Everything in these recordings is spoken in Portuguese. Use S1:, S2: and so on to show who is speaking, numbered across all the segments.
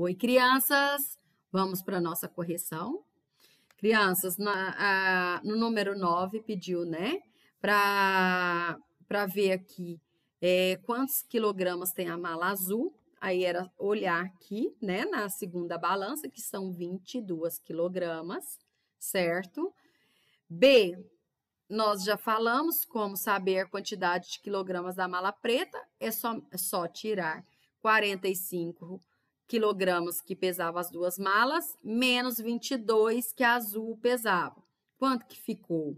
S1: Oi, crianças! Vamos para a nossa correção. Crianças, na, a, no número 9 pediu, né? Para ver aqui é, quantos quilogramas tem a mala azul. Aí era olhar aqui, né? Na segunda balança, que são 22 quilogramas, certo? B, nós já falamos como saber a quantidade de quilogramas da mala preta. É só, é só tirar 45 quilogramas quilogramas que pesava as duas malas, menos 22 que a azul pesava. Quanto que ficou?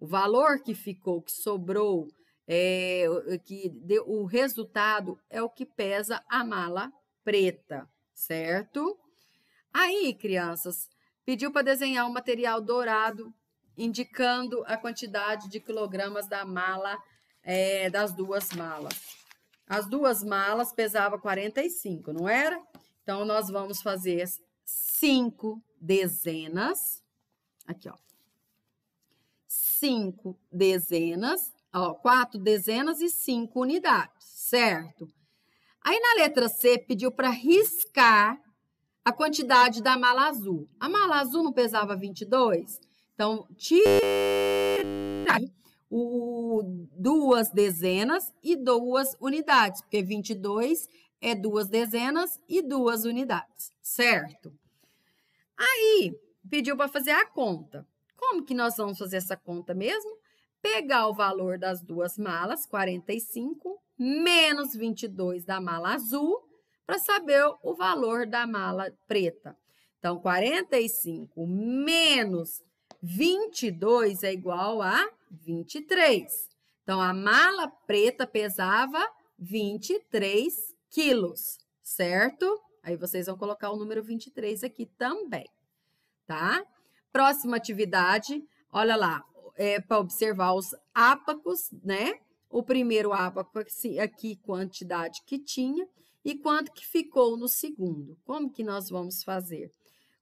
S1: O valor que ficou, que sobrou, é, que deu, o resultado é o que pesa a mala preta, certo? Aí, crianças, pediu para desenhar o um material dourado, indicando a quantidade de quilogramas da mala, é, das duas malas. As duas malas pesavam 45, não era? Então, nós vamos fazer cinco dezenas. Aqui, ó. Cinco dezenas, ó, quatro dezenas e cinco unidades, certo? Aí, na letra C, pediu para riscar a quantidade da mala azul. A mala azul não pesava 22? Então, tira o, duas dezenas e duas unidades, porque 22 é duas dezenas e duas unidades, certo? Aí, pediu para fazer a conta. Como que nós vamos fazer essa conta mesmo? Pegar o valor das duas malas, 45, menos 22 da mala azul, para saber o valor da mala preta. Então, 45 menos 22 é igual a 23. Então, a mala preta pesava 23 quilos, certo? Aí vocês vão colocar o número 23 aqui também, tá? Próxima atividade, olha lá, é para observar os ápacos, né? O primeiro ápaco aqui, quantidade que tinha e quanto que ficou no segundo. Como que nós vamos fazer?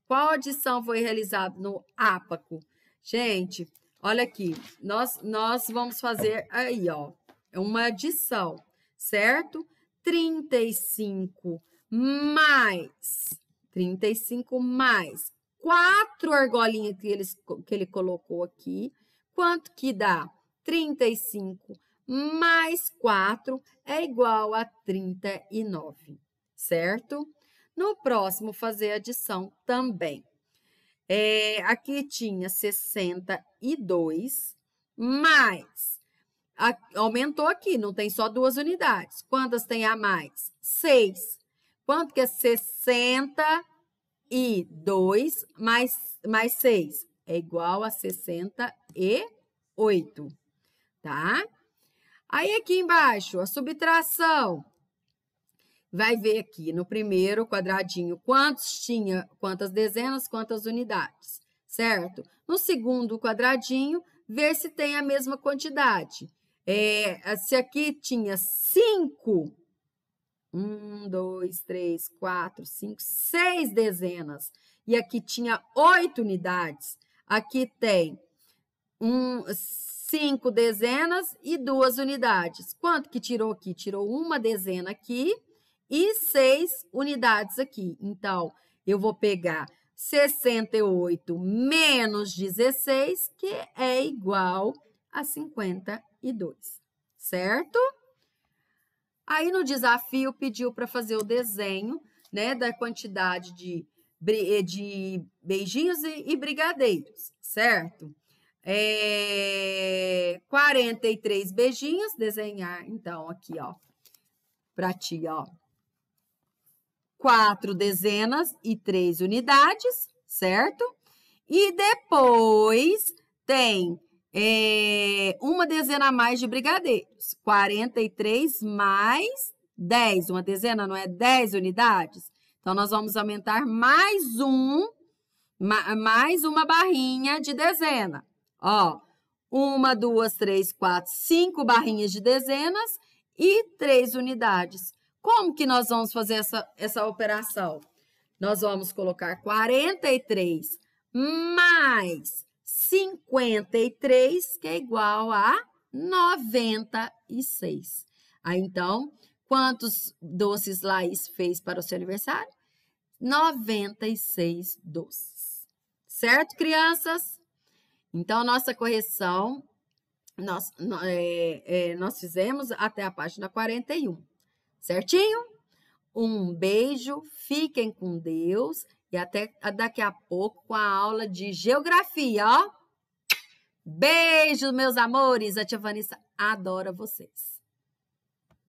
S1: Qual adição foi realizada no ápaco? Gente, olha aqui. Nós, nós vamos fazer aí, ó, é uma adição, certo? 35 mais 35 mais quatro argolinhas que, eles, que ele colocou aqui. Quanto que dá? 35 mais 4 é igual a 39, certo? No próximo, fazer adição também. É, aqui tinha 62, mais. A, aumentou aqui, não tem só duas unidades. Quantas tem a mais? 6. Quanto que é 62 mais, mais 6? É igual a 68, tá? Aí aqui embaixo, a subtração vai ver aqui no primeiro quadradinho quantos tinha, quantas dezenas, quantas unidades, certo? No segundo quadradinho, ver se tem a mesma quantidade. É, se aqui tinha cinco, um, dois, três, quatro, cinco, seis dezenas, e aqui tinha oito unidades, aqui tem um, cinco dezenas e duas unidades. Quanto que tirou aqui? Tirou uma dezena aqui e 6 unidades aqui. Então, eu vou pegar 68 menos 16, que é igual a 52, certo? Aí no desafio pediu para fazer o desenho, né, da quantidade de, eh, de beijinhos e, e brigadeiros, certo? É, 43 beijinhos, desenhar então aqui, ó, para ti, ó, quatro dezenas e três unidades, certo? E depois tem é, uma dezena a mais de brigadeiros, 43 mais 10. Uma dezena não é 10 unidades? Então, nós vamos aumentar mais um, ma mais uma barrinha de dezena. Ó, uma, duas, três, quatro, cinco barrinhas de dezenas e três unidades. Como que nós vamos fazer essa, essa operação? Nós vamos colocar 43 mais 53, que é igual a 96. Aí, então, quantos doces Laís fez para o seu aniversário? 96 doces. Certo, crianças? Então, nossa correção, nós, é, é, nós fizemos até a página 41. Certinho? Um beijo, fiquem com Deus e até daqui a pouco com a aula de geografia, ó. Beijo, meus amores. A Tia Vanessa adora vocês.